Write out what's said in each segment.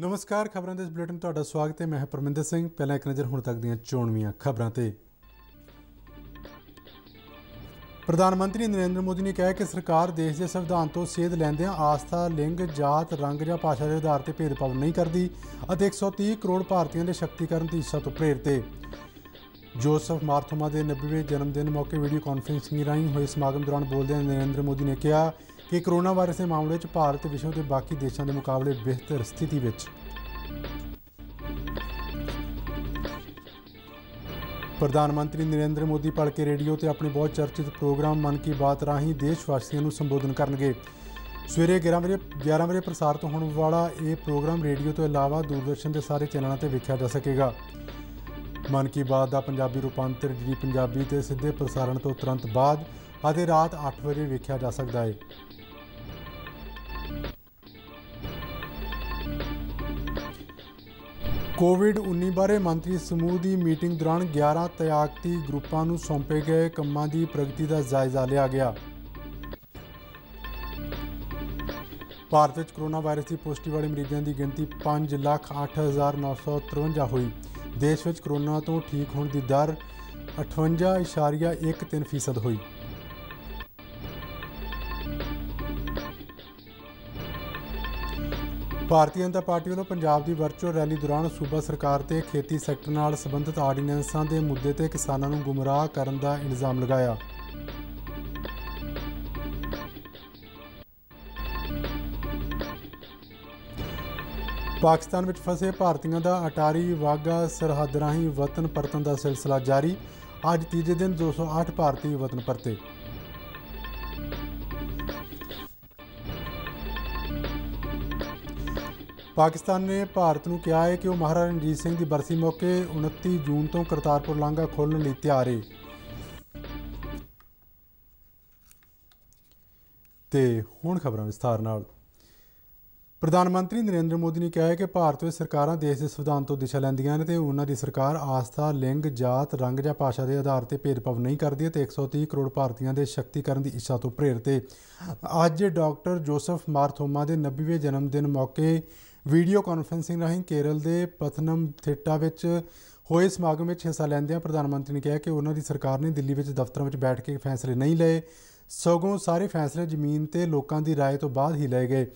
ਨਮਸਕਾਰ ਖਬਰਾਂ ਦੇ ਇਸ ਬੁਲੇਟਿਨ ਤੁਹਾਡਾ ਸਵਾਗਤ ਹੈ ਮੈਂ ਪਰਮਿੰਦਰ ਸਿੰਘ ਪਹਿਲਾਂ ਇੱਕ ਨਜ਼ਰ ਹੁਣ ਤੱਕ ਦੀਆਂ ਚੋਣਵੀਆਂ ਖਬਰਾਂ ਤੇ ਪ੍ਰਧਾਨ ਮੰਤਰੀ ਨਰਿੰਦਰ ਮੋਦੀ ਨੇ ਕਿਹਾ ਕਿ ਸਰਕਾਰ ਦੇਸ਼ ਦੇ ਸੰਵਿਧਾਨ ਤੋਂ ਸੇਧ ਲੈਂਦਿਆਂ ਆਸਥਾ, ਲਿੰਗ, ਜਾਤ, ਰੰਗ ਜਾਂ ਭਾਸ਼ਾ ਦੇ ਆਧਾਰ ਤੇ ਭੇਦਭਾਵ ਨਹੀਂ ਕਰਦੀ ਅਤੇ 130 ਕਰੋੜ ਭਾਰਤੀਆਂ ਦੇ ਸ਼ਕਤੀਕਰਨ ਦੀ ਇੱਛਾ ਤੋਂ ਪ੍ਰੇਰਿਤ ਹੈ। ਜੋਸਫ ਮਾਰਥੋਮਾ ਦੇ 90ਵੇਂ ਜਨਮ ਦਿਨ ਮੌਕੇ ਵੀਡੀਓ ਕਾਨਫਰੰਸਿੰਗ ਰਾਹੀਂ ਹੋਏ ਸਮਾਗਮ ਦੌਰਾਨ ਬੋਲਦਿਆਂ ਨਰਿੰਦਰ ਮੋਦੀ ਨੇ ਕਿਹਾ ਕਿ ਕਰੋਨਾ ਵਾਇਰਸ ਦੇ ਮਾਮਲੇ 'ਚ ਭਾਰਤ ਵਿਸ਼ਵ ਦੇ ਬਾਕੀ ਦੇਸ਼ਾਂ ਦੇ ਮੁਕਾਬਲੇ ਬਿਹਤਰ ਸਥਿਤੀ ਵਿੱਚ ਪ੍ਰਧਾਨ ਮੰਤਰੀ ਨਰਿੰਦਰ ਮੋਦੀ ਕੇ ਰੇਡੀਓ ਤੇ ਆਪਣੇ ਬਹੁਤ ਚਰਚਿਤ ਪ੍ਰੋਗਰਾਮ ਮਨ ਕੀ ਬਾਤ ਰਾਹੀਂ ਦੇਸ਼ ਵਾਸੀਆਂ ਨੂੰ ਸੰਬੋਧਨ ਕਰਨਗੇ ਸਵੇਰੇ 11 ਵਜੇ 11 ਵਜੇ ਪ੍ਰਸਾਰਿਤ ਹੋਣ ਵਾਲਾ ਇਹ ਪ੍ਰੋਗਰਾਮ ਰੇਡੀਓ ਤੋਂ ਇਲਾਵਾ ਦੂਰਦਰਸ਼ਨ ਦੇ ਸਾਰੇ ਚੈਨਲਾਂ ਤੇ ਵੇਖਿਆ ਜਾ ਸਕੇਗਾ ਮਨ ਕੀ ਬਾਤ ਦਾ ਪੰਜਾਬੀ ਰੂਪਾਂਤਰ ਜੀ ਪੰਜਾਬੀ ਤੇ ਸਿੱਧੇ ਪ੍ਰਸਾਰਣ ਤੋਂ ਤੁਰੰਤ ਬਾਅਦ ਅਧੇ ਰਾਤ 8 ਵਜੇ ਵੇਖਿਆ ਜਾ ਸਕਦਾ ਹੈ ਕੋਵਿਡ-19 ਬਾਰੇ ਮੰਤਰੀ ਸਮੂਹ ਦੀ ਮੀਟਿੰਗ ਦੌਰਾਨ 11 ਤਿਆਗਤੀ ਗਰੁੱਪਾਂ ਨੂੰ ਸੌਂਪੇ ਗਏ ਕੰਮਾਂ ਦੀ ਪ੍ਰਗਤੀ ਦਾ ਜਾਇਜ਼ਾ ਲਿਆ ਗਿਆ ਭਾਰਤ ਵਿੱਚ ਕੋਰੋਨਾ ਵਾਇਰਸ ਦੀ ਪੋਜ਼ਿਟਿਵ ਵਾਲੇ ਮਰੀਜ਼ਾਂ ਦੀ ਗਿਣਤੀ 5,8953 ਹੋਈ ਦੇਸ਼ ਵਿੱਚ ਕੋਰੋਨਾ ਤੋਂ ਠੀਕ ਹੋਣ ਦੀ ਦਰ 58.13% ਹੋਈ ਭਾਰਤੀ ਜਨਤਾ ਪਾਰਟੀ ਵੱਲੋਂ ਪੰਜਾਬ ਦੀ ਵਰਚੁਅਲ ਰੈਲੀ ਦੌਰਾਨ ਸੂਬਾ ਸਰਕਾਰ ਤੇ ਖੇਤੀ ਸੈਕਟਰ ਨਾਲ ਸੰਬੰਧਿਤ ਆਰਡੀਨੈਂਸਾਂ ਦੇ ਮੁੱਦੇ ਤੇ ਕਿਸਾਨਾਂ ਨੂੰ ਗੁੰਮਰਾਹ ਕਰਨ ਦਾ ਇਲਜ਼ਾਮ ਲਗਾਇਆ। ਪਾਕਿਸਤਾਨ ਵਿੱਚ ਫਸੇ ਭਾਰਤੀਆਂ ਦਾ ਅਟਾਰੀ ਵਾਗਾ ਸਰਹੱਦ ਰਾਹੀਂ ਵਤਨ ਪਰਤਣ ਦਾ ਸਿਲਸਿਲਾ ਜਾਰੀ। ਅੱਜ ਤੀਜੇ ਦਿਨ 208 ਭਾਰਤੀ ਵਤਨ ਪਰਤੇ। ਪਾਕਿਸਤਾਨ ਨੇ ਭਾਰਤ ਨੂੰ ਕਿਹਾ ਹੈ ਕਿ ਉਹ ਮਹਾਰਾਜਾ ਰਣਜੀਤ ਸਿੰਘ ਦੀ ਬਰਸੀ ਮੌਕੇ 29 ਜੂਨ ਤੋਂ ਕਰਤਾਰਪੁਰ ਲਾਂਘਾ ਖੋਲਣ ਲਈ ਤਿਆਰ ਹੈ ਤੇ ਹੁਣ ਖਬਰਾਂ ਵਿਸਥਾਰ ਨਾਲ ਪ੍ਰਧਾਨ ਮੰਤਰੀ ਨਰਿੰਦਰ ਮੋਦੀ ਨੇ ਕਿਹਾ ਹੈ ਕਿ ਭਾਰਤ ਵਿੱਚ ਸਰਕਾਰਾਂ ਦੇਸ਼ ਦੇ ਸੰਵਿਧਾਨ ਤੋਂ ਦਿਸ਼ਾ ਲੈਂਦੀਆਂ ਨੇ ਤੇ ਉਹਨਾਂ ਦੀ ਸਰਕਾਰ ਆਸਥਾ, ਲਿੰਗ, ਜਾਤ, ਰੰਗ ਜਾਂ ਭਾਸ਼ਾ ਦੇ ਆਧਾਰ ਤੇ ਭੇਦਭਾਵ ਨਹੀਂ ਕਰਦੀ ਤੇ 130 ਕਰੋੜ ਭਾਰਤੀਆਂ ਦੇ ਸ਼ਕਤੀਕਰਨ ਦੀ ਇੱਛਾ ਤੋਂ ਪ੍ਰੇਰਿਤ ਹੈ ਅੱਜ ਡਾਕਟਰ ਜੋਸਫ ਮਾਰਥੋਮਾ ਦੇ 90ਵੇਂ ਜਨਮ ਦਿਨ ਮੌਕੇ ਵੀਡੀਓ ਕਾਨਫਰੰਸਿੰਗ ਰਾਹੀਂ ਕੇਰਲ ਦੇ ਪਥਨਮ ਥੇਟਾ ਵਿੱਚ ਹੋਏ ਸਮਾਗਮ ਵਿੱਚ ਹਿੱਸਾ ਲੈਂਦਿਆਂ ਪ੍ਰਧਾਨ ਮੰਤਰੀ ਨੇ ਕਿਹਾ ਕਿ ਉਹਨਾਂ ਦੀ ਸਰਕਾਰ ਨੇ ਦਿੱਲੀ ਵਿੱਚ ਦਫ਼ਤਰਾਂ ਵਿੱਚ ਬੈਠ ਕੇ ਫੈਸਲੇ ਨਹੀਂ ਲਏ ਸਗੋਂ ਸਾਰੇ ਫੈਸਲੇ ਜ਼ਮੀਨ ਤੇ ਲੋਕਾਂ ਦੀ ਰਾਏ ਤੋਂ ਬਾਅਦ ਹੀ ਲਏ ਗਏ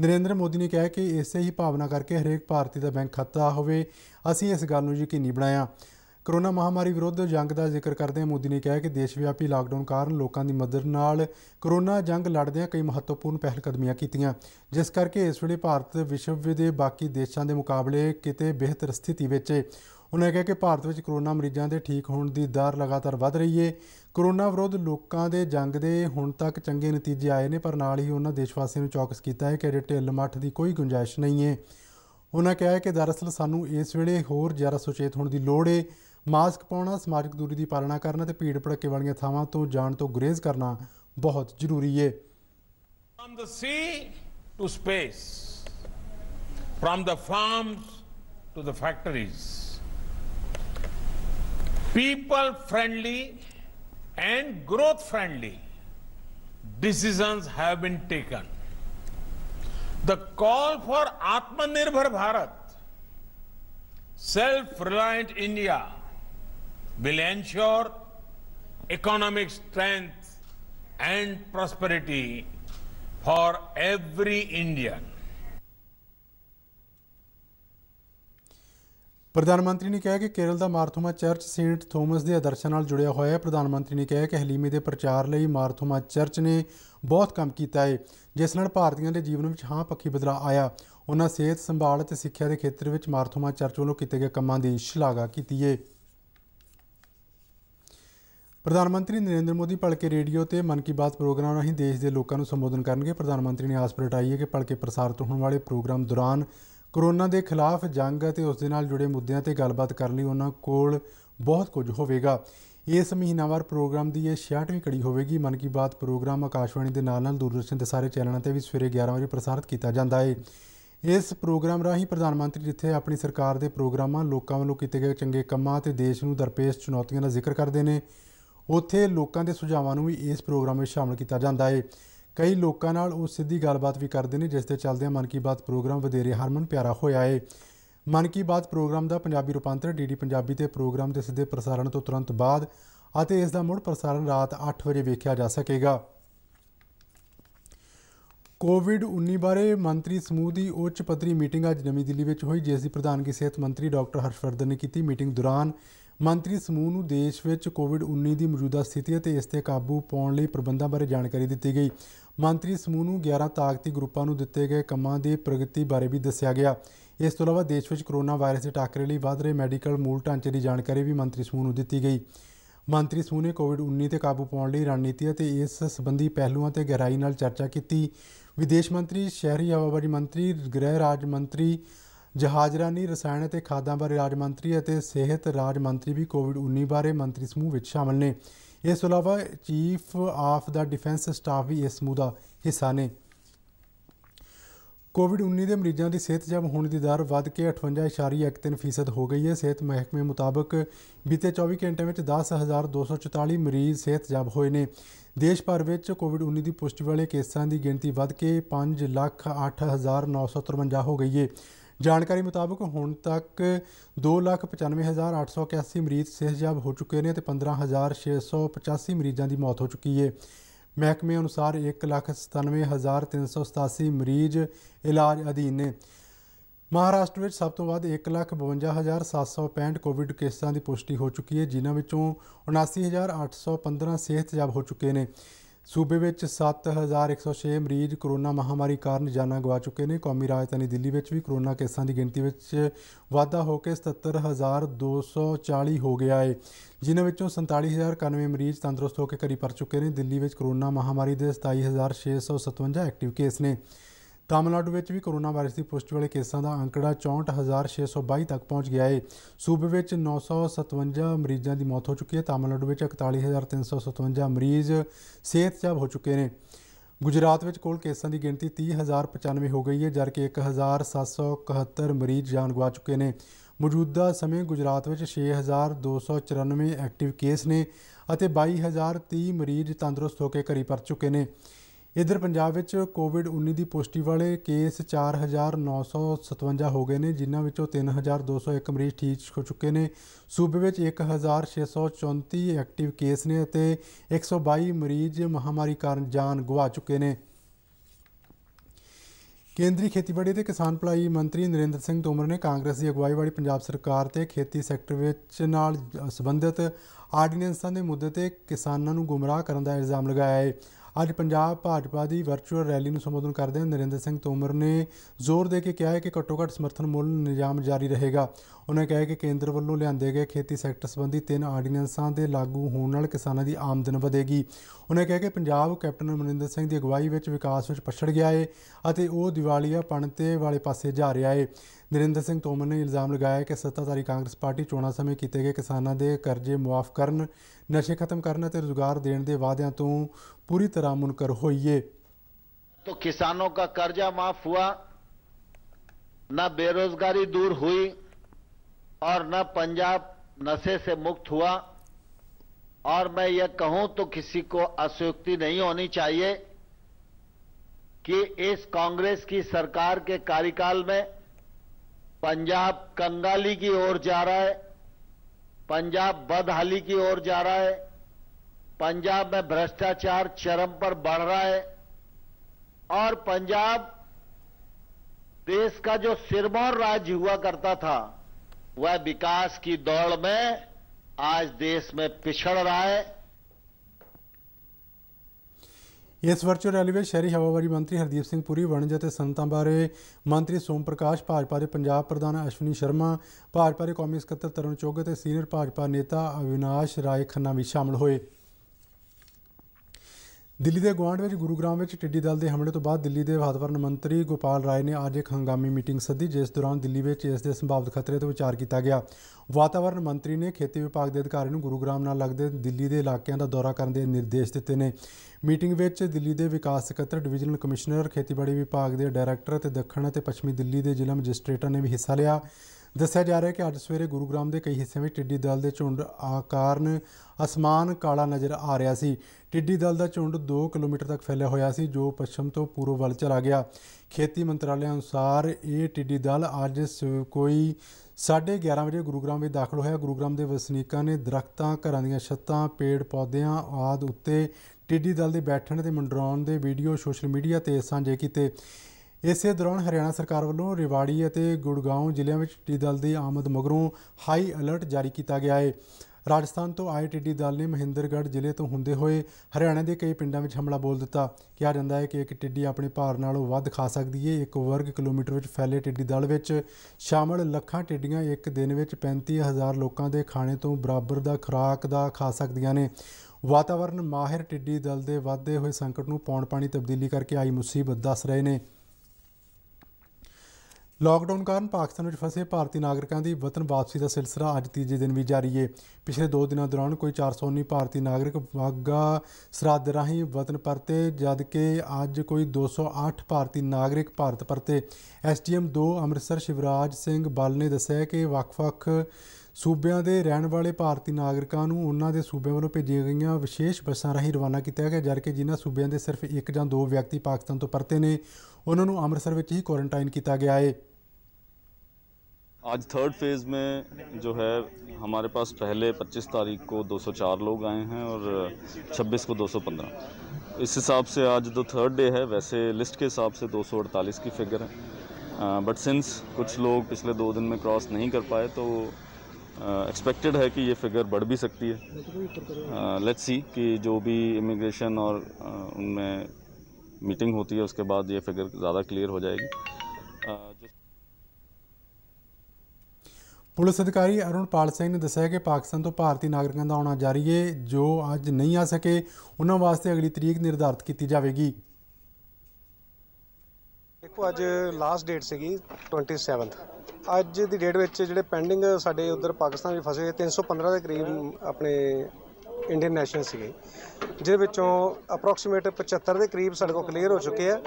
ਨਰਿੰਦਰ ਮੋਦੀ ਨੇ ਕਿਹਾ ਕਿ ਇਸੇ ਹੀ ਭਾਵਨਾ ਕਰਕੇ ਹਰੇਕ ਭਾਰਤੀ ਦਾ ਬੈਂਕ ਖਾਤਾ ਹੋਵੇ ਅਸੀਂ ਇਸ ਗੱਲ ਨੂੰ ਯਕੀਨੀ ਬਣਾਇਆ ਕਰੋਨਾ ਮਹਾਮਾਰੀ ਵਿਰੁੱਧ ਜੰਗ ਦਾ ਜ਼ਿਕਰ ਕਰਦੇ ਮੋਦੀ ਨੇ ਕਿਹਾ ਕਿ ਦੇਸ਼ ਵਿਆਪੀ ਲਾਕਡਾਊਨ ਕਾਰਨ ਲੋਕਾਂ ਦੀ ਮਦਦ ਨਾਲ ਕਰੋਨਾ ਜੰਗ ਲੜਦਿਆਂ ਕਈ ਮਹੱਤਵਪੂਰਨ ਪਹਿਲ ਕਦਮੀਆਂ ਕੀਤੀਆਂ ਜਿਸ ਕਰਕੇ ਇਸ ਵੇਲੇ ਭਾਰਤ ਵਿਸ਼ਵ ਦੇ ਬਾਕੀ ਦੇਸ਼ਾਂ ਦੇ ਮੁਕਾਬਲੇ ਕਿਤੇ ਬਿਹਤਰ ਸਥਿਤੀ ਵਿੱਚ ਹੈ ਉਹਨਾਂ ਕਿਹਾ ਕਿ ਭਾਰਤ ਵਿੱਚ ਕਰੋਨਾ ਮਰੀਜ਼ਾਂ ਦੇ ਠੀਕ ਹੋਣ ਦੀ ਦਰ ਲਗਾਤਾਰ ਵਧ ਰਹੀ ਹੈ ਕਰੋਨਾ ਵਿਰੋਧ ਲੋਕਾਂ ਦੇ ਜੰਗ ਦੇ ਹੁਣ ਤੱਕ ਚੰਗੇ ਨਤੀਜੇ ਆਏ ਨੇ ਪਰ ਨਾਲ ਹੀ ਉਹਨਾਂ ਦੇਸ਼ਵਾਸੀਆਂ ਨੂੰ ਚੌਕਸ ਕੀਤਾ ਹੈ ਕਿ ਇਹ ਢਿੱਲ ਮੱਠ ਦੀ ਕੋਈ ਗੁੰਜਾਇਸ਼ ਨਹੀਂ ਹੈ ਉਹਨਾਂ ਕਿਹਾ ਕਿ ਦਰਅਸਲ ਸਾਨੂੰ ਇਸ ਵੇਲੇ ਹੋਰ ਜ਼ਿਆਦਾ ਸੁਚੇਤ ਹੋਣ ਦੀ ਲੋੜ ਹੈ ਮਾਸਕ ਪਾਉਣਾ ਸਮਾਜਿਕ ਦੂਰੀ ਦੀ ਪਾਲਣਾ ਕਰਨਾ ਤੇ ਭੀੜ ਭੜੱਕੇ ਵਾਲੀਆਂ ਥਾਵਾਂ ਤੋਂ ਜਾਣ ਤੋਂ ਗੁਰੇਜ਼ ਕਰਨਾ ਬਹੁਤ ਜ਼ਰੂਰੀ ਏ from the sea to space, from the farms to the factories. People friendly and growth friendly decisions have been taken. The call for Atmanirbhar Bharat, self reliant India, will ensure economic strength and prosperity for every Indian. ਪ੍ਰਧਾਨ ਮੰਤਰੀ ਨੇ ਕਿਹਾ ਕਿ ਕੇਰਲ ਦਾ Marthoma church Saint Thomas ਦੇ ਆਦਰਸ਼ਾਂ ਨਾਲ ਜੁੜਿਆ ਹੋਇਆ ਹੈ ਪ੍ਰਧਾਨ ਮੰਤਰੀ ਨੇ ਕਿਹਾ ਕਿ ਹਲੀਮੀ ਦੇ ਪ੍ਰਚਾਰ ਲਈ ਮਾਰਥੋਮਾ ਚਰਚ ਨੇ ਬਹੁਤ ਕੰਮ ਕੀਤਾ ਹੈ ਜਿਸ ਨਾਲ ਭਾਰਤੀਆਂ ਦੇ ਜੀਵਨ ਵਿੱਚ ਹਾਂ ਪੱਖੀ ਬਦਲਾਅ ਆਇਆ ਉਹਨਾਂ ਸਿਹਤ ਸੰਭਾਲ ਅਤੇ ਸਿੱਖਿਆ ਦੇ ਖੇਤਰ ਵਿੱਚ ਮਾਰਥੋਮਾ ਚਰਚ ਵੱਲੋਂ ਕੀਤੇ ਗਏ ਕੰਮਾਂ ਦੀ ਸ਼ਲਾਘਾ ਕੀਤੀ ਹੈ ਪ੍ਰਧਾਨ ਮੰਤਰੀ ਨਰਿੰਦਰ ਮੋਦੀ ਭਲਕੇ ਰੇਡੀਓ ਤੇ ਮਨ ਕੀ ਬਾਤ ਪ੍ਰੋਗਰਾਮ ਰਾਹੀਂ ਦੇਸ਼ ਦੇ ਲੋਕਾਂ ਨੂੰ ਸੰਬੋਧਨ ਕਰਨਗੇ ਪ੍ਰਧਾਨ ਮੰਤਰੀ ਨੇ ਆਸ ਪ੍ਰਗਟਾਈ ਹੈ ਕਿ ਭਲਕੇ ਪ੍ਰਸਾਰਿਤ ਹੋਣ ਵਾਲੇ ਪ੍ਰੋਗਰਾਮ ਦੌਰਾਨ ਕਰੋਨਾ ਦੇ ਖਿਲਾਫ ਜੰਗ ਅਤੇ ਉਸ ਦੇ ਨਾਲ ਜੁੜੇ ਮੁੱਦਿਆਂ ਤੇ ਗੱਲਬਾਤ ਕਰਨ ਲਈ ਉਹਨਾਂ ਕੋਲ ਬਹੁਤ ਕੁਝ ਹੋਵੇਗਾ ਇਸ ਮਹੀਨਾਵਾਰ ਪ੍ਰੋਗਰਾਮ ਦੀ ਇਹ 66ਵੀਂ ਕੜੀ ਹੋਵੇਗੀ ਮਨ ਕੀ ਬਾਤ ਪ੍ਰੋਗਰਾਮ ਆਕਾਸ਼ਵਾਣੀ ਦੇ ਨਾਲ ਨਾਲ ਦੂਰਦਰਸ਼ਨ ਦੇ ਸਾਰੇ ਚੈਨਲਾਂ ਤੇ ਵੀ ਸਵੇਰੇ 11 ਵਜੇ ਪ੍ਰਸਾਰਿਤ ਕੀਤਾ ਜਾਂਦਾ ਹੈ ਇਸ ਪ੍ਰੋਗਰਾਮ ਰਾਹੀਂ ਪ੍ਰਧਾਨ ਮੰਤਰੀ ਜਿੱਥੇ ਆਪਣੀ ਸਰਕਾਰ ਦੇ ਪ੍ਰੋਗਰਾਮਾਂ ਲੋਕਾਂ ਵੱਲੋਂ ਕੀਤੇ ਗਏ ਚੰਗੇ ਕੰਮਾਂ ਤੇ ਦੇਸ਼ ਨੂੰ ਦਰਪੇਸ਼ ਚੁਣੌਤੀਆਂ ਦਾ ਜ਼ਿਕਰ ਕਰਦੇ ਨੇ ਉੱਥੇ ਲੋਕਾਂ ਦੇ ਸੁਝਾਵਾਂ ਨੂੰ ਵੀ ਇਸ ਪ੍ਰੋਗਰਾਮ ਵਿੱਚ ਸ਼ਾਮਲ ਕੀਤਾ ਜਾਂਦਾ ਹੈ ਕਈ ਲੋਕਾਂ ਨਾਲ ਉਹ ਸਿੱਧੀ ਗੱਲਬਾਤ ਵੀ ਕਰਦੇ ਨੇ ਜਿਸ ਦੇ ਚੱਲਦੇ ਮਨ ਕੀ ਬਾਤ ਪ੍ਰੋਗਰਾਮ ਵਧੇਰੇ ਹਰਮਨ ਪਿਆਰਾ ਹੋਇਆ ਹੈ ਮਨ ਕੀ ਬਾਤ ਪ੍ਰੋਗਰਾਮ ਦਾ ਪੰਜਾਬੀ ਰੂਪਾਂਤਰ ਡੀਡੀ ਪੰਜਾਬੀ ਤੇ ਪ੍ਰੋਗਰਾਮ ਦੇ ਸਿੱਧੇ ਪ੍ਰਸਾਰਣ ਤੋਂ ਤੁਰੰਤ ਬਾਅਦ ਅਤੇ ਇਸ ਦਾ ਮੁੜ ਪ੍ਰਸਾਰਣ ਰਾਤ 8 ਵਜੇ ਵੇਖਿਆ ਜਾ ਸਕੇਗਾ ਕੋਵਿਡ-19 ਬਾਰੇ ਮੰਤਰੀ ਸਮੂਹ ਦੀ ਉੱਚ ਪੱਧਰੀ ਮੀਟਿੰਗ ਅੱਜ ਨਵੀਂ ਦਿੱਲੀ ਵਿੱਚ ਹੋਈ ਜਿਸ ਦੀ ਪ੍ਰਧਾਨਗੀ ਸਿਹਤ ਮੰਤਰੀ ਡਾਕਟਰ ਹਰਸ਼ਵਰਧਨ ਨੇ ਕੀਤੀ ਮੀਟਿੰਗ ਦੌਰਾਨ ਮੰਤਰੀ ਸਮੂਹ ਨੂੰ ਦੇਸ਼ ਵਿੱਚ ਕੋਵਿਡ-19 ਦੀ ਮੌਜੂਦਾ ਸਥਿਤੀ ਅਤੇ ਇਸ ਤੇ ਕਾਬੂ ਪਾਉਣ ਲਈ ਪ੍ਰਬੰਧਾਂ ਬਾਰੇ ਜਾਣਕਾਰੀ ਦਿੱਤੀ ਗਈ ਮੰਤਰੀ ਸਮੂਹ ਨੂੰ 11 ਤਾਕਤੀ ਗਰੁੱਪਾਂ ਨੂੰ ਦਿੱਤੇ ਗਏ ਕੰਮਾਂ ਦੀ ਪ੍ਰਗਤੀ ਬਾਰੇ ਵੀ ਦੱਸਿਆ ਗਿਆ ਇਸ ਤੋਂ ਇਲਾਵਾ ਦੇਸ਼ ਵਿੱਚ ਕਰੋਨਾ ਵਾਇਰਸ ਦੇ ਟਾਕਰੇ ਲਈ ਵਧ ਰਹੇ ਮੈਡੀਕਲ ਮੂਲ ਢਾਂਚੇ ਦੀ ਜਾਣਕਾਰੀ ਵੀ ਮੰਤਰੀ ਸਮੂਹ ਨੂੰ ਦਿੱਤੀ ਗਈ ਮੰਤਰੀ ਸਮੂਹ ਨੇ ਕੋਵਿਡ-19 ਤੇ ਕਾਬੂ ਪਾਉਣ ਲਈ ਰਣਨੀਤੀ ਅਤੇ ਇਸ ਸੰਬੰਧੀ ਪਹਿਲੂਆਂ ਤੇ ਗਹਿਰਾਈ ਨਾਲ ਚਰਚਾ ਕੀਤੀ ਵਿਦੇਸ਼ ਮੰਤਰੀ ਸ਼ਹਿਰੀ ਆਵਾਜਾਈ ਮੰਤਰੀ ਗ੍ਰਹਿ ਰਾਜ ਮੰਤਰੀ ਜਹਾਜ਼ਰਾਨੀ ਰਸਾਇਣ ਅਤੇ ਖਾਦਾਂ ਬਾਰੇ ਰਾਜ ਮੰਤਰੀ ਅਤੇ ਸਿਹਤ ਰਾਜ ਮੰਤਰੀ ਵੀ ਕੋਵਿਡ-19 ਬਾਰੇ ਮੰਤਰੀ ਸਮੂਹ ਵਿੱਚ ਸ਼ਾਮਲ ਨੇ ਇਸ ਤੋਂ ਇਲਾਵਾ ਚੀਫ ਆਫ ਦਾ ਡਿਫੈਂਸ ਸਟਾਫ ਵੀ ਇਸ ਸਮੂਹ ਦਾ ਹਿੱਸਾ ਨੇ ਕੋਵਿਡ-19 ਦੇ ਮਰੀਜ਼ਾਂ ਦੀ ਸਿਹਤਯਾਬ ਹੋਣ ਦੀ ਦਰ ਵੱਧ ਕੇ 58.13% ਹੋ ਗਈ ਹੈ ਸਿਹਤ ਮਹਿਕਮੇ ਮੁਤਾਬਕ ਬੀਤੇ 24 ਘੰਟਿਆਂ ਵਿੱਚ 10244 ਮਰੀਜ਼ ਸਿਹਤਯਾਬ ਹੋਏ ਨੇ ਦੇਸ਼ ਭਰ ਵਿੱਚ ਕੋਵਿਡ-19 ਦੀ ਪੁਸ਼ਟੀ ਵਾਲੇ ਕੇਸਾਂ ਦੀ ਗਿਣਤੀ ਵੱਧ ਕੇ 5,08,953 ਹੋ ਗਈ ਹੈ ਜਾਣਕਾਰੀ ਮੁਤਾਬਕ ਹੁਣ ਤੱਕ 295881 ਮਰੀਜ਼ ਸਿਹਤਯਾਬ ਹੋ ਚੁੱਕੇ ਨੇ ਤੇ 15685 ਮਰੀਜ਼ਾਂ ਦੀ ਮੌਤ ਹੋ ਚੁੱਕੀ ਹੈ ਮਹਿਕਮੇ ਅਨੁਸਾਰ 197387 ਮਰੀਜ਼ ਇਲਾਜ ਅਧੀਨ ਨੇ ਮਹਾਰਾਸ਼ਟਰ ਵਿੱਚ ਸਭ ਤੋਂ ਵੱਧ 152765 ਕੋਵਿਡ ਕੇਸਾਂ ਦੀ ਪੁਸ਼ਟੀ ਹੋ ਚੁੱਕੀ ਹੈ ਜਿਨ੍ਹਾਂ ਵਿੱਚੋਂ 79815 ਸਿਹਤਯਾਬ ਹੋ ਚੁੱਕੇ ਨੇ ਸੂਬੇ ਵਿੱਚ 7106 ਮਰੀਜ਼ ਕੋਰੋਨਾ ਮਹਾਮਾਰੀ ਕਾਰਨ ਜਾਨਾਂ ਗਵਾ ਚੁੱਕੇ ਨੇ ਕੌਮੀ ਰਾਜਧਾਨੀ ਦਿੱਲੀ ਵਿੱਚ ਵੀ ਕੋਰੋਨਾ ਕੇਸਾਂ ਦੀ ਗਿਣਤੀ ਵਿੱਚ ਵਾਧਾ ਹੋ ਕੇ 77240 ਹੋ ਗਿਆ ਹੈ ਜਿਨ੍ਹਾਂ ਵਿੱਚੋਂ 47091 ਮਰੀਜ਼ ਤੰਦਰੁਸਤ ਹੋ ਕੇ ਘਰੀ ਪਰ ਚੁੱਕੇ ਨੇ ਦਿੱਲੀ ਵਿੱਚ ਕੋਰੋਨਾ ਮਹਾਮਾਰੀ ਦੇ 27657 ਐਕਟਿਵ ਕੇਸ ਨੇ ਤਾਮਿਲਨਾਡੂ ਵਿੱਚ ਵੀ ਕੋਰੋਨਾ ਵਾਇਰਸ ਦੀ ਪੁਸ਼ਟੀ ਵਾਲੇ ਕੇਸਾਂ ਦਾ ਅੰਕੜਾ 64622 ਤੱਕ ਪਹੁੰਚ ਗਿਆ ਹੈ ਸੂਬੇ ਵਿੱਚ 957 ਮਰੀਜ਼ਾਂ ਦੀ ਮੌਤ ਹੋ ਚੁੱਕੀ ਹੈ ਤਾਮਿਲਨਾਡੂ ਵਿੱਚ 41357 ਮਰੀਜ਼ ਸਿਹਤਯਾਬ ਹੋ ਚੁੱਕੇ ਨੇ ਗੁਜਰਾਤ ਵਿੱਚ ਕੋਲ ਕੇਸਾਂ ਦੀ ਗਿਣਤੀ 30095 ਹੋ ਗਈ ਹੈ ਜਦਕਿ 1771 ਮਰੀਜ਼ ਜਾਨ ਗਵਾ ਚੁੱਕੇ ਨੇ ਮੌਜੂਦਾ ਸਮੇਂ ਗੁਜਰਾਤ ਵਿੱਚ 6294 ਐਕਟਿਵ ਕੇਸ ਨੇ ਅਤੇ 22030 ਮਰੀਜ਼ ਤੰਦਰੁਸਤ ਹੋ ਕੇ ਘਰੀ ਪਰਤ ਚੁੱਕੇ ਨੇ ਇਧਰ ਪੰਜਾਬ ਵਿੱਚ ਕੋਵਿਡ-19 ਦੀ ਪੋਜ਼ਿਟਿਵ ਵਾਲੇ ਕੇਸ 4957 ਹੋ ਗਏ ਨੇ ਜਿਨ੍ਹਾਂ ਵਿੱਚੋਂ 3201 ਮਰੀਜ਼ ਠੀਕ ਹੋ ਚੁੱਕੇ ਨੇ ਸੂਬੇ ਵਿੱਚ 1634 ਐਕਟਿਵ ਕੇਸ ਨੇ ਅਤੇ 122 ਮਰੀਜ਼ ਮਹਾਮਾਰੀ ਕਾਰਨ ਜਾਨ ਗਵਾ ਚੁੱਕੇ ਨੇ ਕੇਂਦਰੀ ਖੇਤੀਬਾੜੀ ਤੇ ਕਿਸਾਨ ਭਲਾਈ ਮੰਤਰੀ ਨਰਿੰਦਰ ਸਿੰਘ ਤੋਮਰ ਨੇ ਕਾਂਗਰਸ ਦੀ ਅਗਵਾਈ ਵਾਲੀ ਪੰਜਾਬ ਸਰਕਾਰ ਤੇ ਖੇਤੀ ਸੈਕਟਰ ਵਿੱਚ ਨਾਲ ਸੰਬੰਧਿਤ ਆਰਡੀਨੈਂਸਾਂ ਦੇ ਮੁੱਦੇ ਤੇ ਕਿਸਾਨਾਂ ਨੂੰ ਗੁੰਮਰਾਹ ਕਰਨ ਦਾ ਇਲਜ਼ਾਮ ਲਗਾਇਆ ਹੈ ਅੱਜ ਪੰਜਾਬ ਭਾਜਪਾ ਦੀ ਵਰਚੁਅਲ ਰੈਲੀ ਨੂੰ ਸੰਬੋਧਨ ਕਰਦੇ ਹੋਏ ਨਰਿੰਦਰ ਸਿੰਘ ਤੋਮਰ ਨੇ ਜ਼ੋਰ ਦੇ ਕੇ ਕਿਹਾ ਹੈ ਕਿ ਘੱਟੋ ਘੱਟ ਸਮਰਥਨ ਮੁੱਲ ਨਿਯਾਮ ਜਾਰੀ ਰਹੇਗਾ ਉਹਨਾਂ ਕਿਹਾ ਕਿ ਕੇਂਦਰ ਵੱਲੋਂ ਲਿਆਂਦੇ ਗਏ ਖੇਤੀ ਸੈਕਟਰ ਸੰਬੰਧੀ ਤਿੰਨ ਆਰਡੀਨੈਂਸਾਂ ਦੇ ਲਾਗੂ ਹੋਣ ਨਾਲ ਕਿਸਾਨਾਂ ਦੀ ਆਮਦਨ ਵਧੇਗੀ ਉਹਨਾਂ ਕਿਹਾ ਕਿ ਪੰਜਾਬ ਕੈਪਟਨ ਅਮਰਿੰਦਰ ਸਿੰਘ ਦੀ ਅਗਵਾਈ ਵਿੱਚ ਵਿਕਾਸ ਵਿੱਚ ਪਛੜ ਗਿਆ ਹੈ ਅਤੇ ਉਹ ਦੀਵਾਲੀਆ ਪਣਤੇ ਵਾਲੇ ਪਾਸੇ ਜਾ ਰਿਹਾ ਹੈ नरेंद्र सिंह तोमर ने इल्जाम लगाया कि सत्ताधारी कांग्रेस पार्टी चोणों समय किए गए किसानों के करजे मुआफ कर नशे खत्म कर रुजगार देने के वाद तो पूरी तरह मुनकर हुई तो किसानों का कर्जा माफ हुआ ना बेरोजगारी दूर हुई और न पंजाब नशे से मुक्त हुआ और मैं यह कहूं तो किसी को अस्वयुक्ति नहीं होनी चाहिए कि इस कांग्रेस की सरकार के कार्यकाल में पंजाब कंगाली की ओर जा रहा है पंजाब बदहाली की ओर जा रहा है पंजाब में भ्रष्टाचार चरम पर बढ़ रहा है और पंजाब देश का जो सिरमौर राज्य हुआ करता था वह विकास की दौड़ में आज देश में पिछड़ रहा है ਇਸ ਵਰਚੁਅਲ ਰੈਲੀ ਵਿੱਚ ਸ਼ਹਿਰੀ ਹਵਾਬਾਜ਼ੀ ਮੰਤਰੀ ਹਰਦੀਪ ਸਿੰਘ ਪੁਰੀ ਵਣਜ ਅਤੇ ਸੰਤਾਂ ਬਾਰੇ ਮੰਤਰੀ ਸੋਮ ਪ੍ਰਕਾਸ਼ ਭਾਜਪਾ ਦੇ ਪੰਜਾਬ ਪ੍ਰਧਾਨ ਅਸ਼ਵਨੀ ਸ਼ਰਮਾ ਭਾਜਪਾ ਦੇ ਕੌਮੀ ਸਕੱਤਰ ਤਰਨ ਚੋਗ ਅਤੇ ਸੀਨੀਅਰ ਭਾਜਪਾ ਨੇਤਾ ਅਵਿਨਾਸ਼ ਰਾਏ ਖੰਨਾ ਵੀ ਸ਼ਾਮਲ ਹੋਏ ਦਿੱਲੀ ਦੇ ਗਵਾਂਡ ਵਿੱਚ ਗੁਰੂਗ੍ਰਾਮ ਵਿੱਚ ਟਿੱਡੀ ਦਲ ਦੇ ਹਮਲੇ ਤੋਂ ਬਾਅਦ ਦਿੱਲੀ ਦੇ ਵਾਤਾਵਰਣ ਮੰਤਰੀ ਗੋਪਾਲ ਰਾਏ ਨੇ ਅੱਜ ਇੱਕ ਹੰਗਾਮੀ ਮੀਟਿੰਗ ਸੱਦੀ ਜਿਸ ਦੌਰਾਨ ਦਿੱਲੀ ਵਿੱਚ ਇਸ ਦੇ ਸੰਭਾਵਿਤ ਖਤਰੇ 'ਤੇ ਵਿਚਾਰ ਕੀਤਾ ਗਿਆ ਵਾਤਾਵਰਣ ਮੰਤਰੀ ਨੇ ਖੇਤੀ ਵਿਭਾਗ ਦੇ ਅਧਿਕਾਰੀ ਨੂੰ ਗੁਰੂਗ੍ਰਾਮ ਨਾਲ ਲੱਗਦੇ ਦਿੱਲੀ ਦੇ ਇਲਾਕਿਆਂ ਦਾ ਦੌਰਾ ਕਰਨ ਦੇ ਨਿਰਦੇਸ਼ ਦਿੱਤੇ ਨੇ ਮੀਟਿੰਗ ਵਿੱਚ ਦਿੱਲੀ ਦੇ ਵਿਕਾਸ ਸਕੱਤਰ ਡਿਵੀਜ਼ਨਲ ਕਮਿਸ਼ਨਰ ਖੇਤੀਬਾੜੀ ਵਿਭਾਗ ਦੇ ਡਾਇਰੈਕਟਰ ਅਤੇ ਦੱਖਣ ਅਤੇ ਪੱਛਮੀ ਦਿੱਲੀ ਦੇ ਜ਼ਿਲ੍ਹਾ ਮੈਜਿਸਟ੍ਰੇਟਾਂ ਨੇ ਵੀ ਹਿੱਸਾ ਲਿਆ ਦੱਸਿਆ ਜਾ ਰਿਹਾ ਹੈ ਕਿ ਅੱਜ ਸਵੇਰੇ ਗੁਰੂਗ੍ਰਾਮ ਦੇ ਕਈ ਹਿੱਸਿਆਂ ਵਿੱਚ ਟਿੱਡੀ ਦਲ ਦੇ ਝੁੰਡ ਕਾਰਨ ਅਸਮਾਨ ਕਾਲਾ ਨਜ਼ਰ ਆ ਰਿਹਾ ਸੀ ਟਿੱਡੀ ਦਲ ਦਾ ਝੁੰਡ 2 ਕਿਲੋਮੀਟਰ ਤੱਕ ਫੈਲਿਆ ਹੋਇਆ ਸੀ ਜੋ ਪੱਛਮ ਤੋਂ ਪੂਰਬ ਵੱਲ ਚਲਾ ਗਿਆ ਖੇਤੀ ਮੰਤਰਾਲੇ ਅਨੁਸਾਰ ਇਹ ਟਿੱਡੀ ਦਲ ਅੱਜ ਕੋਈ 11:30 ਵਜੇ ਗੁਰੂਗ੍ਰਾਮ ਵਿੱਚ ਦਾਖਲ ਹੋਇਆ ਗੁਰੂਗ੍ਰਾਮ ਦੇ ਵਸਨੀਕਾਂ ਨੇ ਦਰਖਤਾਂ ਘਰਾਂ ਦੀਆਂ ਛੱਤਾਂ ਪੇੜ ਪੌਦਿਆਂ ਆਦ ਉੱਤੇ ਟਿੱਡੀ ਦਲ ਦੇ ਬੈਠਣ ਤੇ ਮੰਡਰਾਉਣ ਦੇ ਵੀਡੀਓ ਸੋਸ਼ਲ ਮੀਡੀਆ ਤੇ ਸਾਂਝੇ ਕੀਤੇ ਇਸੇ ਦੌਰਾਨ ਹਰਿਆਣਾ ਸਰਕਾਰ ਵੱਲੋਂ ਰਿਵਾੜੀ ਅਤੇ ਗੁੜਗਾਉਂ ਜ਼ਿਲ੍ਹਿਆਂ ਵਿੱਚ ਟਿੱਡੀ ਦਲ ਦੀ ਆਮਦ ਮਗਰੋਂ ਹਾਈ ਅਲਰਟ ਜਾਰੀ ਕੀਤਾ ਗਿਆ ਹੈ ਰਾਜਸਥਾਨ ਤੋਂ ਆਏ ਟਿੱਡੀ ਦਲ ਨੇ ਮਹਿੰਦਰਗੜ੍ਹ ਜ਼ਿਲ੍ਹੇ ਤੋਂ ਹੁੰਦੇ ਹੋਏ ਹਰਿਆਣਾ ਦੇ ਕਈ ਪਿੰਡਾਂ ਵਿੱਚ ਹਮਲਾ ਬੋਲ ਦਿੱਤਾ ਕਿਹਾ ਜਾਂਦਾ ਹੈ ਕਿ ਇੱਕ ਟਿੱਡੀ ਆਪਣੇ ਭਾਰ ਨਾਲੋਂ ਵੱਧ ਖਾ ਸਕਦੀ ਹੈ ਇੱਕ ਵਰਗ ਕਿਲੋਮੀਟਰ ਵਿੱਚ ਫੈਲੇ ਟਿੱਡੀ ਦਲ ਵਿੱਚ ਸ਼ਾਮਲ ਲੱਖਾਂ ਟਿੱਡੀਆਂ ਇੱਕ ਦਿਨ ਵਿੱਚ 35000 ਲੋਕਾਂ ਦੇ ਖਾਣੇ ਤੋਂ ਬਰਾਬਰ ਦਾ ਖੁਰਾਕ ਦਾ ਖਾ ਸਕਦੀਆਂ ਨੇ ਵਾਤਾਵਰਣ ਮਾਹਿਰ ਟਿੱਡੀ ਦਲ ਦੇ ਵਾਧੇ ਹੋਏ ਸੰਕਟ ਨੂੰ ਪੌਣ ਪਾਣੀ ਤਬਦੀਲੀ ਕਰਕੇ ਆਈ ਮੁਸੀਬਤ ਦੱਸ ਰਹੇ ਨੇ ਲਾਕਡਾਊਨ ਕਾਰਨ ਪਾਕਿਸਤਾਨ ਵਿੱਚ ਫਸੇ ਭਾਰਤੀ ਨਾਗਰਿਕਾਂ ਦੀ ਵਤਨ ਵਾਪਸੀ ਦਾ ਸਿਲਸਿਲਾ ਅੱਜ ਤੀਜੇ ਦਿਨ ਵੀ ਜਾਰੀ ਹੈ ਪਿਛਲੇ 2 ਦਿਨਾਂ ਦੌਰਾਨ ਕੋਈ 419 ਭਾਰਤੀ ਨਾਗਰਿਕ ਵਾਗਾ ਸਰਾਦ ਰਾਹੀਂ ਵਤਨ ਪਰਤੇ ਜਦ ਕਿ ਅੱਜ ਕੋਈ 208 ਭਾਰਤੀ ਨਾਗਰਿਕ ਭਾਰਤ ਪਰਤੇ ਐਸਟੀਐਮ 2 ਅੰਮ੍ਰਿਤਸਰ ਸ਼ਿਵਰਾਜ ਸਿੰਘ ਬਲ ਨੇ ਦੱਸਿਆ ਕਿ ਵਕਫਕ ਸੂਬਿਆਂ ਦੇ ਰਹਿਣ ਵਾਲੇ ਭਾਰਤੀ ਨਾਗਰਿਕਾਂ ਨੂੰ ਉਹਨਾਂ ਦੇ ਸੂਬਿਆਂ ਵੱਲੋਂ ਭੇਜੀਆਂ ਗਈਆਂ ਵਿਸ਼ੇਸ਼ ਬੱਸਾਂ ਰਾਹੀਂ ਰਵਾਨਾ ਕੀਤਾ ਗਿਆ ਜਦਕਿ ਜਿਨ੍ਹਾਂ ਸੂਬਿਆਂ ਦੇ ਸਿਰਫ ਇੱਕ ਜਾਂ ਦੋ ਵਿਅਕਤੀ ਪਾਕਿਸਤਾਨ ਤੋਂ ਪਰਤੇ ਨੇ ਉਹਨਾਂ ਨੂੰ ਅੰਮ੍ਰਿਤਸਰ ਵਿੱਚ ਹੀ ਕੁਆਰੰਟਾਈਨ ਕੀਤਾ ਗਿਆ ਹੈ ਅੱਜ 3rd ਫੇਜ਼ ਮੇ ਜੋ ਹੈ ہمارے ਪਾਸ ਪਹਿਲੇ 25 ਤਾਰੀਖ को 204 ਲੋਕ ਆਏ ਹਨ ਔਰ 26 को 215 ਇਸ حساب ਸੇ ਅੱਜ जो थर्ड ਡੇ ਹੈ ਵੈਸੇ ਲਿਸਟ ਕੇ ਹਿਸਾਬ ਸੇ 248 ਕੀ ਫਿਗਰ ਹੈ ਬਟ सिंस कुछ ਲੋਕ ਪਿਛਲੇ दो ਦਿਨ में ਕ੍ਰਾਸ ਨਹੀਂ ਕਰ ਪਾਏ ਤੋ एक्सपेक्टेड uh, है कि ये फिगर बढ़ भी सकती है लेट्स uh, सी कि जो भी इमिग्रेशन और uh, उनमें मीटिंग होती है उसके बाद ये फिगर ज़्यादा क्लियर हो जाएगी ਪੁਲਿਸ ਅਧਿਕਾਰੀ ਅਰੁਣਪਾਲ ਸਿੰਘ ਨੇ ਦੱਸਿਆ ਕਿ ਪਾਕਿਸਤਾਨ ਤੋਂ ਭਾਰਤੀ ਨਾਗਰਿਕਾਂ ਦਾ ਆਉਣਾ ਜਾਰੀ ਹੈ ਜੋ ਅੱਜ ਨਹੀਂ ਆ ਸਕੇ ਉਹਨਾਂ ਵਾਸਤੇ ਅਗਲੀ ਤਰੀਕ ਨਿਰਧਾਰਤ ਕੀਤੀ ਜਾਵੇਗੀ ਦੇਖੋ ਅੱਜ ਲਾਸਟ ਡੇਟ ਸੀਗੀ 27th ਅੱਜ ਦੀ ਡੇਟ ਵਿੱਚ ਜਿਹੜੇ ਪੈਂਡਿੰਗ ਸਾਡੇ ਉਧਰ ਪਾਕਿਸਤਾਨ ਵਿੱਚ ਫਸੇ 315 ਦੇ ਕਰੀਬ ਆਪਣੇ ਇੰਡੀਅਨ ਨੈਸ਼ਨਲ ਸੀਗੇ ਜਿਹਦੇ ਵਿੱਚੋਂ ਅਪਰੋਕਸੀਮੇਟ 75 ਦੇ ਕਰੀਬ ਸਾਡੇ ਕੋਲ ਕਲੀਅਰ ਹੋ ਚੁੱਕੇ ਆ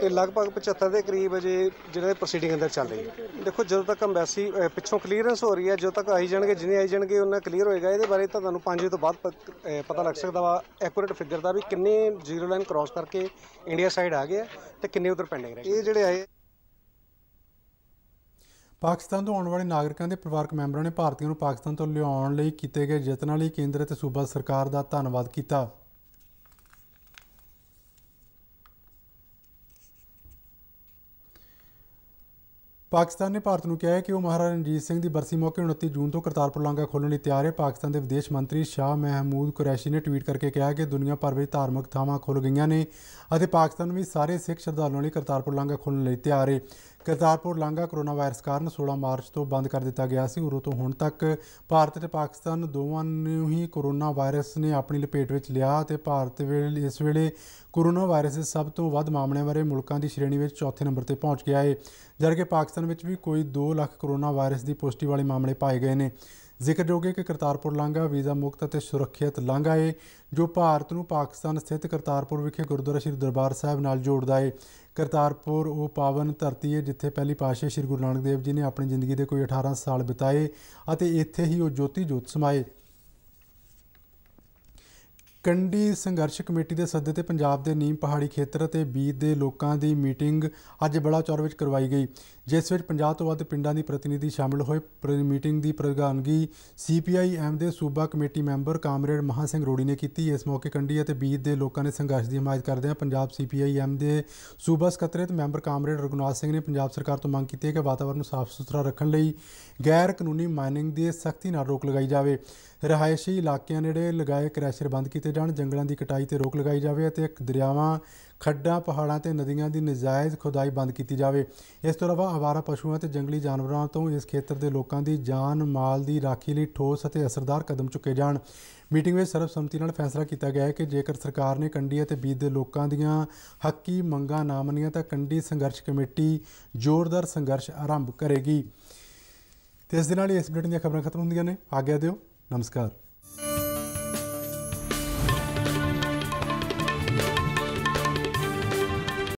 ਤੇ ਲਗਭਗ 75 ਦੇ ਕਰੀਬ ਅਜੇ ਜਿਹੜੇ ਪ੍ਰੋਸੀਡਿੰਗ ਅੰਦਰ ਚੱਲ ਰਹੀ ਹੈ ਦੇਖੋ ਜਦੋਂ ਤੱਕ ਅੰਬੈਸੀ ਪਿੱਛੋਂ ਕਲੀਅਰੈਂਸ ਹੋ ਰਹੀ ਹੈ ਜਦੋਂ ਤੱਕ ਆਈ ਜਾਣਗੇ ਜਿੰਨੇ ਆਈ ਜਾਣਗੇ ਉਹਨਾਂ ਕਲੀਅਰ ਹੋਏਗਾ ਇਹਦੇ ਬਾਰੇ ਤਾਂ ਤੁਹਾਨੂੰ 5 ਤੋਂ ਬਾਅਦ ਪਤਾ ਲੱਗ ਸਕਦਾ ਵਾ ਐਕੂਰੇਟ ਫਿਗਰ ਦਾ ਵੀ ਕਿੰਨੇ ਜ਼ੀਰੋ ਲਾਈਨ ਕ੍ਰਾਸ ਕਰਕੇ ਇੰਡੀਆ ਸਾਈਡ ਆ ਗਏ ਤੇ ਕਿੰਨੇ ਉਧਰ ਪੈਂਡਿੰਗ ਰਹਿ ਗਏ ਇਹ ਜਿਹੜੇ ਆਏ ਪਾਕਿਸਤਾਨ ਤੋਂ ਆਉਣ ਵਾਲੇ ਨਾਗਰਿਕਾਂ ਦੇ ਪਰਿਵਾਰਕ ਮੈਂਬਰਾਂ ਨੇ ਭਾਰਤੀਆਂ ਨੂੰ ਪਾਕਿਸਤਾਨ ਤੋਂ ਲਿਆਉਣ ਲਈ ਕੀਤੇ ਗਏ ਯਤਨਾਂ ਲਈ ਕੇਂਦਰ ਅਤੇ ਸੂਬਾ ਸਰਕਾਰ ਦਾ ਧੰਨਵਾਦ ਕੀਤਾ ਪਾਕਿਸਤਾਨ ਨੇ ਭਾਰਤ ਨੂੰ ਕਿਹਾ ਹੈ ਕਿ ਉਹ ਮਹਾਰਾਜਾ ਰਣਜੀਤ ਸਿੰਘ ਦੀ ਬਰਸੀ ਮੌਕੇ 29 ਜੂਨ ਤੋਂ ਕਰਤਾਰਪੁਰ ਲਾਂਘਾ ਖੋਲ੍ਹਣ ਲਈ ਤਿਆਰ ਹੈ ਪਾਕਿਸਤਾਨ ਦੇ ਵਿਦੇਸ਼ ਮੰਤਰੀ ਸ਼ਾਹ ਮਹਿਮੂਦ ਕੁਰੈਸ਼ੀ ਨੇ ਟਵੀਟ ਕਰਕੇ ਕਿਹਾ ਕਿ ਦੁਨੀਆ ਭਰ ਵਿੱਚ ਧਾਰਮਿਕ ਥਾਵਾਂ ਖੁੱਲ ਗਈਆਂ ਨੇ ਅਤੇ ਪਾਕਿਸਤਾਨ ਵੀ ਸਾਰੇ ਸਿੱਖ ਸ਼ਰਧਾਲੂਆਂ ਲਈ ਕਰਤਾਰਪੁਰ ਲਾਂਘਾ ਖੋਲ੍ਹਣ ਲਈ ਤਿਆਰ ਹੈ ਕਰਤਾਰਪੁਰ ਲਾਂਘਾ ਕੋਰੋਨਾ ਵਾਇਰਸ ਕਾਰਨ 16 ਮਾਰਚ ਤੋਂ ਬੰਦ ਕਰ ਦਿੱਤਾ ਗਿਆ ਸੀ ਉਰੋਂ ਤੋਂ ਹੁਣ ਤੱਕ ਭਾਰਤ ਤੇ ਪਾਕਿਸਤਾਨ ਦੋਵਾਂ ਨੂੰ ਹੀ ਕੋਰੋਨਾ ਵਾਇਰਸ ਨੇ ਆਪਣੀ ਲਪੇਟ ਵਿੱਚ ਲਿਆ ਤੇ ਭਾਰਤ ਵੇਲੇ ਇਸ ਵੇਲੇ ਕੋਰੋਨਾ ਵਾਇਰਸ ਦੇ ਸਭ ਤੋਂ ਵੱਧ ਮਾਮਲਿਆਂ ਵਾਲੇ ਮੁਲਕਾਂ ਦੀ ਸ਼੍ਰੇਣੀ ਵਿੱਚ ਚੌਥੇ ਨੰਬਰ ਤੇ ਪਹੁੰਚ ਗਿਆ ਹੈ ਜਦਕਿ ਪਾਕਿਸਤਾਨ ਵਿੱਚ ਵੀ ਕੋਈ 2 ਲੱਖ ਕਰੋਨਾ ਵਾਇਰਸ ਦੀ ਪੋਜ਼ਿਟਿਵ ਵਾਲੇ ਮਾਮਲੇ ਪਾਏ ਗਏ ਨੇ ਜ਼ਿਕਰਯੋਗ ਹੈ ਕਿ ਕਰਤਾਰਪੁਰ ਲਾਂਘਾ ਵੀਜ਼ਾ ਮੁਕਤ ਅਤੇ ਸੁਰੱਖਿਅਤ ਲਾਂਘਾ ਹੈ ਜੋ ਭਾਰਤ ਨੂੰ ਪਾਕਿਸਤਾਨ ਸਥਿਤ ਕਰਤਾਰਪੁਰ ਵਿਖੇ ਗੁਰਦੁਆਰਾ ਸ੍ਰੀ ਦਰਬਾਰ ਸਾਹਿਬ ਨਾਲ ਜੋੜਦਾ ਹੈ ਕਰਤਾਰਪੁਰ ਉਹ ਪਾਵਨ ਧਰਤੀ ਹੈ ਜਿੱਥੇ ਪਹਿਲੀ ਪਾਸ਼ਾ ਸ੍ਰੀ ਗੁਰੂ ਨਾਨਕ ਦੇਵ ਜੀ ਨੇ ਆਪਣੀ ਜ਼ਿੰਦਗੀ ਦੇ ਕੋਈ 18 ਸਾਲ ਬਿਤਾਏ ਅਤੇ ਇੱਥੇ ਹੀ ਉਹ ਜੋਤੀ ਜੋਤ ਸਮਾਏ ਕੰਡੀ ਸੰਘਰਸ਼ ਕਮੇਟੀ ਦੇ ਸੱਦੇ ਤੇ ਪੰਜਾਬ ਦੇ ਨੀਮ ਪਹਾੜੀ ਖੇਤਰ ਅਤੇ ਬੀਤ ਦੇ ਲੋਕਾਂ ਦੀ ਮੀਟਿੰਗ ਅੱਜ ਬੜਾ ਚੌਰ ਵਿੱਚ ਕਰਵਾਈ ਗਈ ਜਿਸ ਵਿੱਚ 50 ਤੋਂ ਵੱਧ ਪਿੰਡਾਂ ਦੀ ਪ੍ਰਤੀਨਿਧੀ ਸ਼ਾਮਲ ਹੋਏ ਮੀਟਿੰਗ ਦੀ ਪ੍ਰਧਾਨਗੀ ਸੀਪੀਆਈਐਮ ਦੇ ਸੂਬਾ ਕਮੇਟੀ ਮੈਂਬਰ ਕਾਮਰੇਡ ਮਹਾ ਸਿੰਘ ਰੋੜੀ ਨੇ ਕੀਤੀ ਇਸ ਮੌਕੇ ਕੰਡੀ ਅਤੇ ਬੀਤ ਦੇ ਲੋਕਾਂ ਨੇ ਸੰਘਰਸ਼ ਦੀ ਹਮਾਇਤ ਕਰਦੇ ਆ ਪੰਜਾਬ ਸੀਪੀਆਈਐਮ ਦੇ ਸੂਬਾ ਸਕੱਤਰੇਤ ਮੈਂਬਰ ਕਾਮਰੇਡ ਰਗਨਾਥ ਸਿੰਘ ਨੇ ਪੰਜਾਬ ਸਰਕਾਰ ਤੋਂ ਮੰਗ ਕੀਤੀ ਹੈ ਕਿ ਵਾਤਾਵਰਣ ਨੂੰ ਸਾਫ਼ ਸੁਥਰਾ ਰੱਖਣ ਲਈ ਗੈਰ ਕਾਨੂੰਨੀ ਮਾਈਨਿੰਗ ਦੀ ਸਖਤੀ ਨਾਲ ਰੋਕ ਲਗਾਈ ਜਾਵੇ ਰਹਾਇਸ਼ੀ ਇਲਾਕਿਆਂ ਨੇੜੇ ਲਗਾਏ ਕ੍ਰੈਸ਼ਰ ਬੰਦ ਕੀਤੇ ਜਾਣ ਜੰਗਲਾਂ ਦੀ ਕਟਾਈ ਤੇ ਰੋਕ ਲਗਾਈ ਜਾਵੇ ਅਤੇ ਇੱਕ ਦਰਿਆਵਾਂ ਖੱਡਾਂ ਪਹਾੜਾਂ ਤੇ ਨਦੀਆਂ ਦੀ ਨਜਾਇਜ਼ ਖੁਦਾਈ ਬੰਦ ਕੀਤੀ ਜਾਵੇ ਇਸ ਤੋਂ ਇਲਾਵਾ ਆਵਾਰਾ ਪਸ਼ੂਆਂ ਤੇ ਜੰਗਲੀ ਜਾਨਵਰਾਂ ਤੋਂ ਇਸ ਖੇਤਰ ਦੇ ਲੋਕਾਂ ਦੀ ਜਾਨ ਮਾਲ ਦੀ ਰਾਖੀ ਲਈ ਠੋਸ ਅਤੇ ਅਸਰਦਾਰ ਕਦਮ ਚੁੱਕੇ ਜਾਣ ਮੀਟਿੰਗ ਵਿੱਚ ਸਰਬਸੰਮਤੀ ਨਾਲ ਫੈਸਲਾ ਕੀਤਾ ਗਿਆ ਹੈ ਕਿ ਜੇਕਰ ਸਰਕਾਰ ਨੇ ਕੰਡੀ ਅਤੇ ਬੀਦ ਦੇ ਲੋਕਾਂ ਦੀਆਂ ਹੱਕੀ ਮੰਗਾਂ ਨਾ ਮੰਨੀਆਂ ਤਾਂ ਕੰਡੀ ਸੰਘਰਸ਼ ਕਮੇਟੀ ਜ਼ੋਰਦਾਰ ਸੰਘਰਸ਼ ਆਰੰਭ ਕਰੇਗੀ ਤੇ ਇਸ ਦੇ ਨਾਲ ਹੀ ਇਸ ਬੁਲੇਟਿਨ ਦੀਆਂ ਖਬਰਾਂ ਖਤਮ ਹੁੰਦੀਆਂ ਨੇ ਆਗਿਆ ਦਿਓ ਨਮਸਕਾਰ